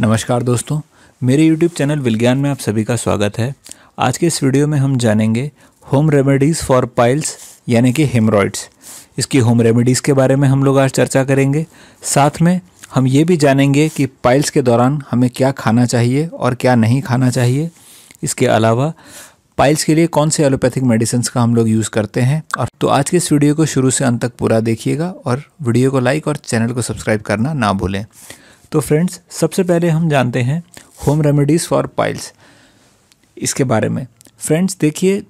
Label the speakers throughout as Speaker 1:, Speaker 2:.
Speaker 1: नमस्कार दोस्तों मेरे YouTube चैनल विज्ञान में आप सभी का स्वागत है आज के इस वीडियो में हम जानेंगे होम रेमेडीज़ फॉर पाइल्स यानी कि हेमरॉइड्स इसकी होम रेमेडीज़ के बारे में हम लोग आज चर्चा करेंगे साथ में हम ये भी जानेंगे कि पाइल्स के दौरान हमें क्या खाना चाहिए और क्या नहीं खाना चाहिए इसके अलावा पाइल्स के लिए कौन से एलोपैथिक मेडिसिन का हम लोग यूज़ करते हैं और तो आज के इस वीडियो को शुरू से अंत तक पूरा देखिएगा और वीडियो को लाइक और चैनल को सब्सक्राइब करना ना भूलें तो फ्रेंड्स सबसे पहले हम जानते हैं होम रेमेडीज़ फॉर पाइल्स इसके बारे में फ्रेंड्स देखिए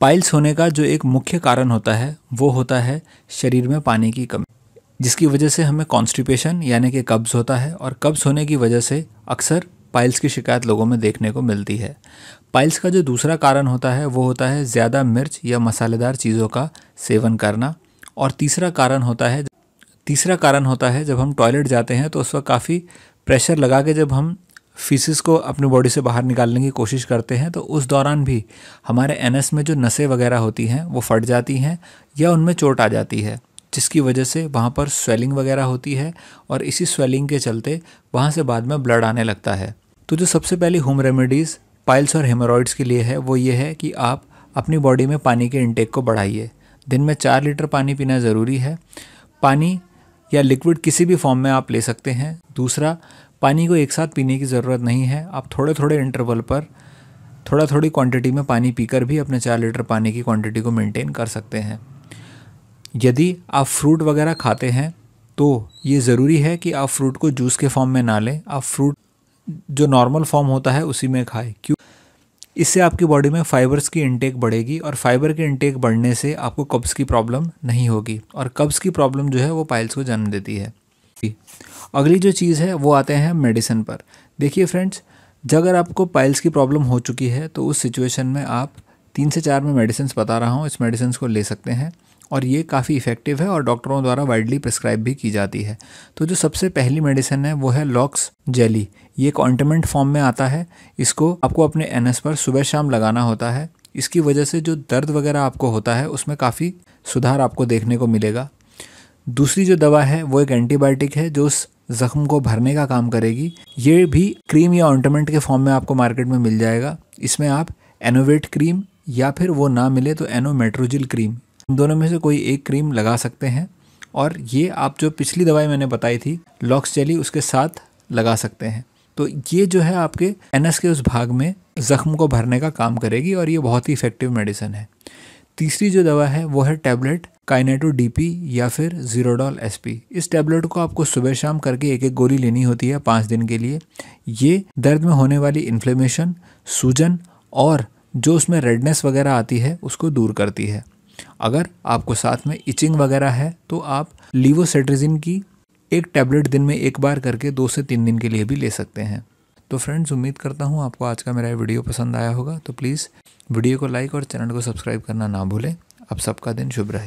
Speaker 1: पाइल्स होने का जो एक मुख्य कारण होता है वो होता है शरीर में पानी की कमी जिसकी वजह से हमें कॉन्स्टिपेशन यानी कि कब्ज़ होता है और कब्ज़ होने की वजह से अक्सर पाइल्स की शिकायत लोगों में देखने को मिलती है पाइल्स का जो दूसरा कारण होता है वो होता है ज़्यादा मिर्च या मसालेदार चीज़ों का सेवन करना और तीसरा कारण होता है तीसरा कारण होता है जब हम टॉयलेट जाते हैं तो उस वक्त काफ़ी प्रेशर लगा के जब हम फीसिस को अपने बॉडी से बाहर निकालने की कोशिश करते हैं तो उस दौरान भी हमारे एनएस में जो नसें वगैरह होती हैं वो फट जाती हैं या उनमें चोट आ जाती है जिसकी वजह से वहाँ पर स्वेलिंग वगैरह होती है और इसी स्वेलिंग के चलते वहाँ से बाद में ब्लड आने लगता है तो जो सबसे पहली होम रेमेडीज़ पाइल्स और हेमोरॉइड्स के लिए है वो ये है कि आप अपनी बॉडी में पानी के इनटेक को बढ़ाइए दिन में चार लीटर पानी पीना ज़रूरी है पानी या लिक्विड किसी भी फॉर्म में आप ले सकते हैं दूसरा पानी को एक साथ पीने की ज़रूरत नहीं है आप थोड़े थोड़े इंटरवल पर थोड़ा थोड़ी क्वांटिटी में पानी पीकर भी अपने चार लीटर पानी की क्वांटिटी को मेंटेन कर सकते हैं यदि आप फ्रूट वगैरह खाते हैं तो ये ज़रूरी है कि आप फ्रूट को जूस के फॉर्म में ना लें आप फ्रूट जो नॉर्मल फॉर्म होता है उसी में खाएं क्यों इससे आपकी बॉडी में फाइबर्स की इंटेक बढ़ेगी और फाइबर की इंटेक बढ़ने से आपको कब्ज़ की प्रॉब्लम नहीं होगी और कब्ज़ की प्रॉब्लम जो है वो पाइल्स को जन्म देती है अगली जो चीज़ है वो आते हैं मेडिसिन पर देखिए फ्रेंड्स जब अगर आपको पाइल्स की प्रॉब्लम हो चुकी है तो उस सिचुएशन में आप तीन से चार में मेडिसिन बता रहा हूँ इस मेडिसिन को ले सकते हैं और ये काफ़ी इफ़ेक्टिव है और डॉक्टरों द्वारा वाइडली प्रिस्क्राइब भी की जाती है तो जो सबसे पहली मेडिसिन है वो है लॉक्स जेली ये कॉन्टमेंट फॉर्म में आता है इसको आपको अपने एन पर सुबह शाम लगाना होता है इसकी वजह से जो दर्द वगैरह आपको होता है उसमें काफ़ी सुधार आपको देखने को मिलेगा दूसरी जो दवा है वो एक एंटीबायोटिक है जो उस ज़ख्म को भरने का काम करेगी ये भी क्रीम या ऑन्टमेंट के फॉर्म में आपको मार्केट में मिल जाएगा इसमें आप एनोवेट क्रीम या फिर वो ना मिले तो एनोमेट्रोजिल क्रीम दोनों में से कोई एक क्रीम लगा सकते हैं और ये आप जो पिछली दवाई मैंने बताई थी लॉक्स जेली उसके साथ लगा सकते हैं तो ये जो है आपके एनएस के उस भाग में ज़ख्म को भरने का काम करेगी और ये बहुत ही इफ़ेक्टिव मेडिसिन है तीसरी जो दवा है वो है टैबलेट काइनेटो डीपी या फिर जीरोडॉल एसपी इस टैबलेट को आपको सुबह शाम करके एक एक गोली लेनी होती है पाँच दिन के लिए ये दर्द में होने वाली इन्फ्लेमेशन सूजन और जो उसमें रेडनेस वगैरह आती है उसको दूर करती है अगर आपको साथ में इचिंग वगैरह है तो आप लीवोसेट्रिजिन की एक टैबलेट दिन में एक बार करके दो से तीन दिन के लिए भी ले सकते हैं तो फ्रेंड्स उम्मीद करता हूँ आपको आज का मेरा वीडियो पसंद आया होगा तो प्लीज़ वीडियो को लाइक और चैनल को सब्सक्राइब करना ना भूलें आप सबका दिन शुभ रहे